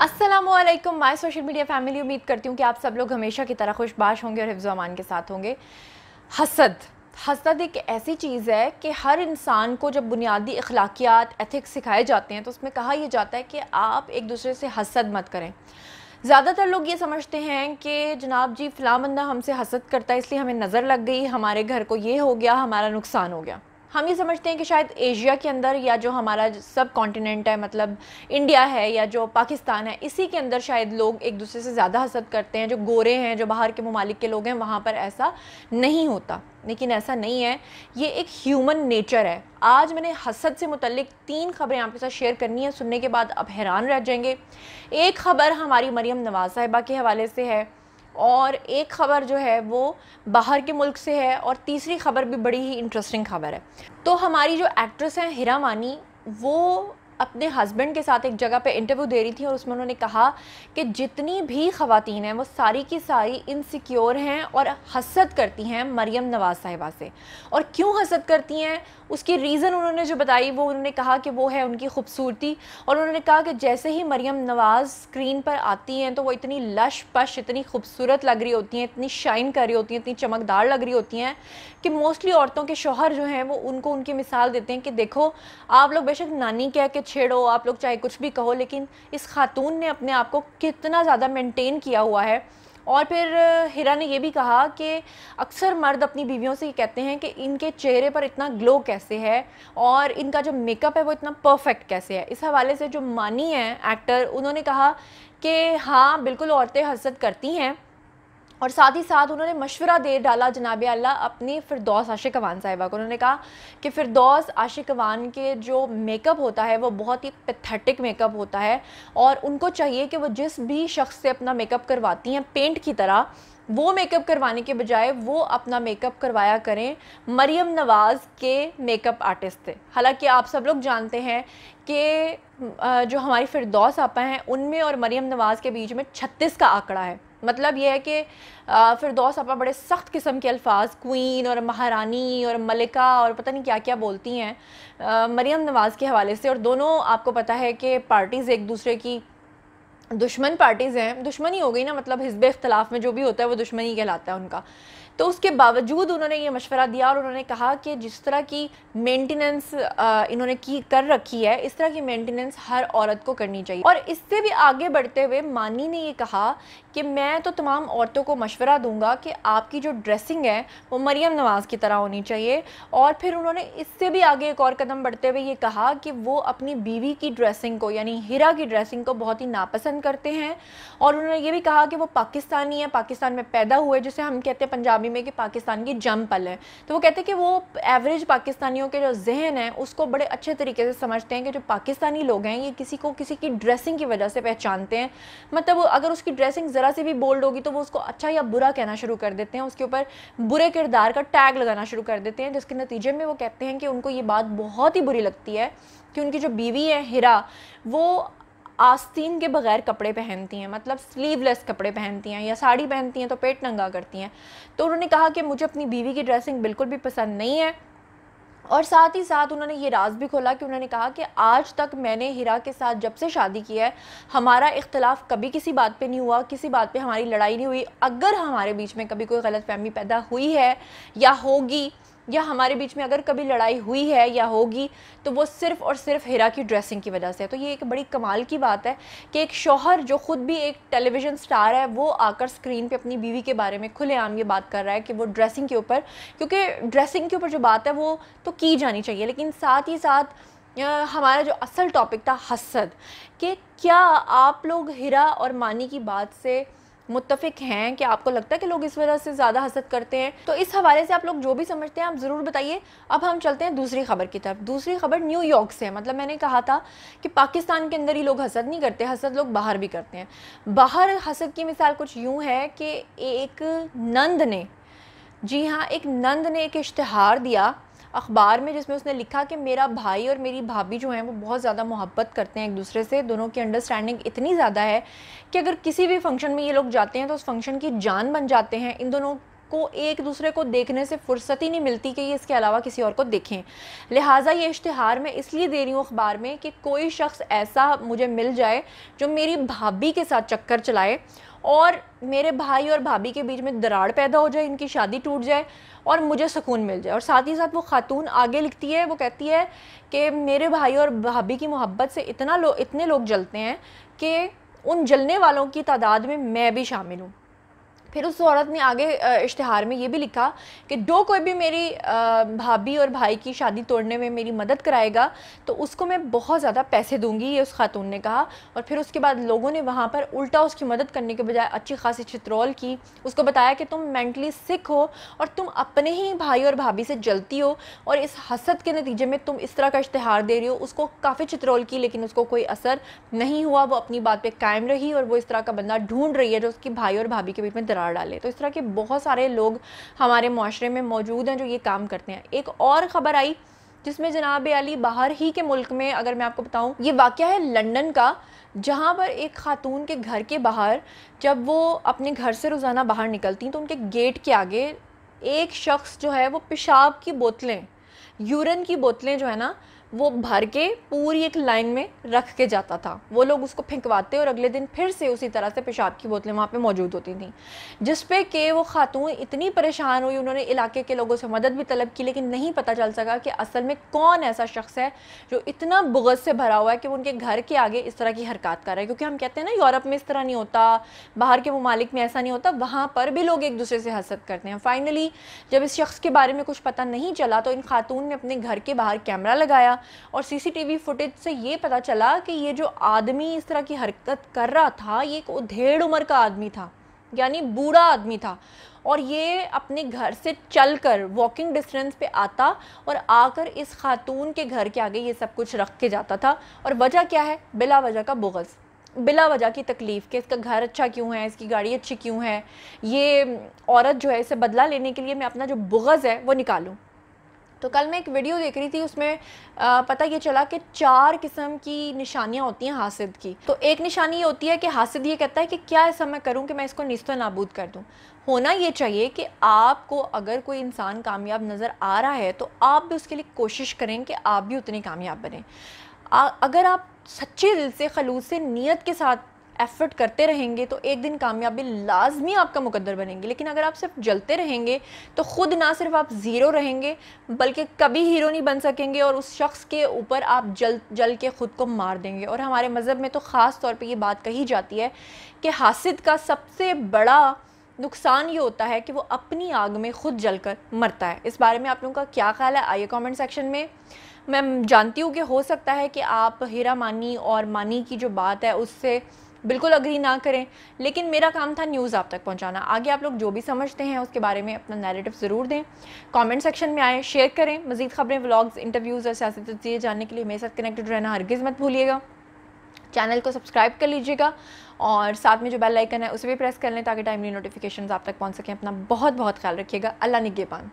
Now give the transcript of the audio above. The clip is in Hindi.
Aslam my social media family उम्मीद करती हूँ कि आप सब लोग हमेशा की तरह खुशबाश होंगे और अमान के साथ होंगे हसद हसद एक ऐसी चीज़ है कि हर इंसान को जब बुनियादी अखलाकियात एथिक्स सिखाए जाते हैं तो उसमें कहा यह जाता है कि आप एक दूसरे से हसद मत करें ज़्यादातर लोग ये समझते हैं कि जनाब जी फ़लाँ बंदा हमसे हसद करता है इसलिए हमें नज़र लग गई हमारे घर को ये हो गया हमारा नुकसान हो गया हम ये समझते हैं कि शायद एशिया के अंदर या जो हमारा सब कॉन्टिनेंट है मतलब इंडिया है या जो पाकिस्तान है इसी के अंदर शायद लोग एक दूसरे से ज़्यादा हसद करते हैं जो गोरे हैं जो बाहर के ममालिक के लोग हैं वहाँ पर ऐसा नहीं होता लेकिन ऐसा नहीं है ये एक ह्यूमन नेचर है आज मैंने हसद से मुतलिक तीन खबरें आपके साथ शेयर करनी है सुनने के बाद आप हैरान रह जाएंगे एक खबर हमारी मरीम नवाज साहिबा के हवाले से है और एक ख़बर जो है वो बाहर के मुल्क से है और तीसरी खबर भी बड़ी ही इंटरेस्टिंग खबर है तो हमारी जो एक्ट्रेस हैं हिरा वानी वो अपने हस्बैंड के साथ एक जगह पे इंटरव्यू दे रही थी और उसमें उन्होंने कहा कि जितनी भी ख़वातीन हैं वो सारी की सारी इनसिक्योर हैं और हसद करती हैं मरियम नवाज़ साहिबा से और क्यों हसद करती हैं उसकी रीज़न उन्होंने जो बताई वो उन्होंने कहा कि वो है उनकी खूबसूरती और उन्होंने कहा कि जैसे ही मरियम नवाज़ स्क्रीन पर आती हैं तो वो इतनी लश पश इतनी खूबसूरत लग रही होती हैं इतनी शाइन कर रही होती हैं इतनी चमकदार लग रही होती हैं कि मोस्टली औरतों के शोहर जो हैं वो उनको उनकी मिसाल देते हैं कि देखो आप लोग बेशक नानी कह के छेड़ो आप लोग चाहे कुछ भी कहो लेकिन इस खातून ने अपने आप को कितना ज़्यादा मेंटेन किया हुआ है और फिर हिरा ने यह भी कहा कि अक्सर मर्द अपनी बीवियों से ये कहते हैं कि इनके चेहरे पर इतना ग्लो कैसे है और इनका जो मेकअप है वो इतना परफेक्ट कैसे है इस हवाले से जो मानी है एक्टर उन्होंने कहा कि हाँ बिल्कुल औरतें हसरत करती हैं और साथ ही साथ उन्होंने मशवरा दे डाला जनाब अल्लाह अपनी फिरदौस आशिक अवान साहिबा को उन्होंने कहा कि फिरदौस आशिक अवान के जो मेकअप होता है वो बहुत ही पैथेटिक मेकअप होता है और उनको चाहिए कि वो जिस भी शख्स से अपना मेकअप करवाती हैं पेंट की तरह वो मेकअप करवाने के बजाय वो अपना मेकअप करवाया करें मरियम नवाज़ के मेकअप आर्टिस्ट थे हालांकि आप सब लोग जानते हैं कि जो हमारी फिरदौस आपा हैं उनमें और मरियम नवाज़ के बीच में छत्तीस का आंकड़ा है मतलब यह है कि फिरदौस आपा बड़े सख्त किस्म के अल्फाज क्वीन और महारानी और मलिका और पता नहीं क्या क्या बोलती हैं मरियम नवाज़ के हवाले से और दोनों आपको पता है कि पार्टीज़ एक दूसरे की दुश्मन पार्टीज़ हैं दुश्मनी हो गई ना मतलब हिजब इख्तलाफ में जो भी होता है वो दुश्मनी कहलाता है उनका तो उसके बावजूद उन्होंने ये मशवरा दिया और उन्होंने कहा कि जिस तरह की मेंटेनेंस इन्होंने की कर रखी है इस तरह की मेंटेनेंस हर औरत को करनी चाहिए और इससे भी आगे बढ़ते हुए मानी ने ये कहा कि मैं तो तमाम औरतों को मशवरा दूंगा कि आपकी जो ड्रेसिंग है वो मरियम नवाज़ की तरह होनी चाहिए और फिर उन्होंने इससे भी आगे एक और कदम बढ़ते हुए ये कहा कि वो अपनी बीवी की ड्रेसिंग को यानी हीरा की ड्रेसिंग को बहुत ही नापसंद करते हैं और उन्होंने ये भी कहा कि वो पाकिस्तानी है पाकिस्तान में पैदा हुए जिसे हम कहते हैं पंजाबी आर्मी में कि पाकिस्तान की जम पल है तो वो कहते हैं कि वो एवरेज पाकिस्तानियों के जो जहन है उसको बड़े अच्छे तरीके से समझते हैं कि जो पाकिस्तानी लोग हैं ये किसी को किसी की ड्रेसिंग की वजह से पहचानते हैं मतलब अगर उसकी ड्रेसिंग ज़रा से भी बोल्ड होगी तो वो उसको अच्छा या बुरा कहना शुरू कर देते हैं उसके ऊपर बुरे किरदार का टैग लगाना शुरू कर देते हैं जिसके नतीजे में वो कहते हैं कि उनको ये बात बहुत ही बुरी लगती है कि उनकी जो बीवी है हिरा वो आस्तीन के बगैर कपड़े पहनती हैं मतलब स्लीवलेस कपड़े पहनती हैं या साड़ी पहनती हैं तो पेट नंगा करती हैं तो उन्होंने कहा कि मुझे अपनी बीवी की ड्रेसिंग बिल्कुल भी पसंद नहीं है और साथ ही साथ उन्होंने ये राज भी खोला कि उन्होंने कहा कि आज तक मैंने हिरा के साथ जब से शादी की है हमारा इख्तलाफ कभी किसी बात पे नहीं हुआ किसी बात पे हमारी लड़ाई नहीं हुई अगर हमारे बीच में कभी कोई गलतफहमी पैदा हुई है या होगी या हमारे बीच में अगर कभी लड़ाई हुई है या होगी तो वो सिर्फ़ और सिर्फ हीरा की ड्रेसिंग की वजह से है तो ये एक बड़ी कमाल की बात है कि एक शोहर जो ख़ुद भी एक टेलीविज़न स्टार है वो आकर स्क्रीन पर अपनी बीवी के बारे में खुलेआम ये बात कर रहा है कि वो ड्रेसिंग के ऊपर क्योंकि ड्रेसिंग के ऊपर जो बात है वो तो की जानी चाहिए लेकिन साथ ही साथ हमारा जो असल टॉपिक था हसद कि क्या आप लोग हीरा और मानी की बात से मुतफिक हैं कि आपको लगता है कि लोग इस वजह से ज़्यादा हसद करते हैं तो इस हवाले से आप लोग जो भी समझते हैं आप ज़रूर बताइए अब हम चलते हैं दूसरी खबर की तरफ दूसरी खबर न्यूयॉर्क से है मतलब मैंने कहा था कि पाकिस्तान के अंदर ही लोग हसद नहीं करते हसद लोग बाहर भी करते हैं बाहर हसद की मिसाल कुछ यूँ है कि एक नंद ने जी हाँ एक नंद ने एक इश्तहार दिया अखबार में जिसमें उसने लिखा कि मेरा भाई और मेरी भाभी जो हैं वो बहुत ज़्यादा मोहब्बत करते हैं एक दूसरे से दोनों की अंडरस्टैंडिंग इतनी ज़्यादा है कि अगर किसी भी फंक्शन में ये लोग जाते हैं तो उस फंक्शन की जान बन जाते हैं इन दोनों को एक दूसरे को देखने से फुर्सत ही नहीं मिलती कि ये इसके अलावा किसी और को देखें लिहाजा ये इश्तहार मैं इसलिए दे रही हूँ अखबार में कि कोई शख्स ऐसा मुझे मिल जाए जो मेरी भाभी के साथ चक्कर चलाए और मेरे भाई और भाभी के बीच में दरार पैदा हो जाए इनकी शादी टूट जाए और मुझे सुकून मिल जाए और साथ ही साथ वो खातून आगे लिखती है वो कहती है कि मेरे भाई और भाभी की मोहब्बत से इतना लो इतने लोग जलते हैं कि उन जलने वालों की तादाद में मैं भी शामिल हूँ फिर उस औरत ने आगे इश्तहार में ये भी लिखा कि जो कोई भी मेरी भाभी और भाई की शादी तोड़ने में मेरी मदद कराएगा तो उसको मैं बहुत ज़्यादा पैसे दूंगी ये उस खातून ने कहा और फिर उसके बाद लोगों ने वहाँ पर उल्टा उसकी मदद करने के बजाय अच्छी खासी चित्रौल की उसको बताया कि तुम मैंटली सिक हो और तुम अपने ही भाई और भाभी से जलती हो और इस हसद के नतीजे में तुम इस तरह का इश्तहार दे रही हो उसको काफ़ी चित्रौल की लेकिन उसको कोई असर नहीं हुआ वो अपनी बात पर कायम रही और वो इस तरह का बंदा ढूंढ रही है जो उसकी भाई और भाभी के बीच में करार डाले तो इस तरह के बहुत सारे लोग हमारे माशरे में मौजूद हैं जो ये काम करते हैं एक और ख़बर आई जिसमें जनाब अली बाहर ही के मुल्क में अगर मैं आपको बताऊँ ये वाक़ है लंडन का जहाँ पर एक खातून के घर के बाहर जब वो अपने घर से रोज़ाना बाहर निकलती तो उनके गेट के आगे एक शख्स जो है वो पेशाब की बोतलें यूरन की बोतलें जो है ना वो भर के पूरी एक लाइन में रख के जाता था वो लोग उसको फेंकवाते और अगले दिन फिर से उसी तरह से पेशाब की बोतलें वहाँ पे मौजूद होती थी जिस पे कि वो खातून इतनी परेशान हुई उन्होंने इलाके के लोगों से मदद भी तलब की लेकिन नहीं पता चल सका कि असल में कौन ऐसा शख्स है जो इतना बुगज से भरा हुआ है कि वो उनके घर के आगे इस तरह की हरकत कर रहा है क्योंकि हम कहते हैं ना यूरोप में इस तरह नहीं होता बाहर के ममालिक में ऐसा नहीं होता वहाँ पर भी लोग एक दूसरे से हसरत करते हैं फाइनली जब इस शख्स के बारे में कुछ पता नहीं चला तो इन खातून ने अपने घर के बाहर कैमरा लगाया और सीसीटीवी फुटेज से ये पता चला कि ये जो आदमी इस तरह की हरकत कर रहा था ये एक उधेड़ उम्र का आदमी था यानी बूढ़ा आदमी था और ये अपने घर से चलकर वॉकिंग डिस्टेंस पे आता और आकर इस खातून के घर के आगे ये सब कुछ रख के जाता था और वजह क्या है बिला वजह का बुगज़ बिला वजह की तकलीफ़ कि इसका घर अच्छा क्यों है इसकी गाड़ी अच्छी क्यों है ये औरत जो है इसे बदला लेने के लिए मैं अपना जो बुगज़ है वो निकालूँ तो कल मैं एक वीडियो देख रही थी उसमें आ, पता ये चला कि चार किस्म की निशानियाँ होती हैं हासिद की तो एक निशानी ये होती है कि हासिद ये कहता है कि क्या ऐसा मैं करूँ कि मैं इसको नस्त नाबूद कर दूँ होना ये चाहिए कि आपको अगर कोई इंसान कामयाब नज़र आ रहा है तो आप भी उसके लिए कोशिश करें कि आप भी उतने कामयाब बने अगर आप सच्चे दिल से खलूस से नीयत के साथ एफ़र्ट करते रहेंगे तो एक दिन कामयाबी लाजमी आपका मुकद्दर बनेंगे लेकिन अगर आप सिर्फ जलते रहेंगे तो ख़ुद ना सिर्फ आप ज़ीरो रहेंगे बल्कि कभी हीरो नहीं बन सकेंगे और उस शख्स के ऊपर आप जल जल के ख़ुद को मार देंगे और हमारे मज़हब में तो ख़ास तौर पर ये बात कही जाती है कि हासिद का सबसे बड़ा नुकसान ये होता है कि वो अपनी आग में खुद जलकर मरता है इस बारे में आप लोगों का क्या ख्याल है आइए कमेंट सेक्शन में मैं जानती हूँ कि हो सकता है कि आप हीरा मानी और मानी की जो बात है उससे बिल्कुल अग्री ना करें लेकिन मेरा काम था न्यूज़ आप तक पहुंचाना आगे आप लोग जो भी समझते हैं उसके बारे में अपना नैरेटिव ज़रूर दें कमेंट सेक्शन में आएँ शेयर करें मजीद खबरें व्लॉग्स इंटरव्यूज़ और सियासी तजिए जानने के लिए मेरे साथ कनेक्टेड रहना हरगिज़ मत भूलिएगा चैनल को सब्सक्राइब कर लीजिएगा और साथ में जो बेल आइकन है उसे भी प्रेस कर लें ताकि टाइमली नोटिफिकेशन आप तक पहुँच सकें अपना बहुत बहुत ख्याल रखिएगा अल्लाह निगेबान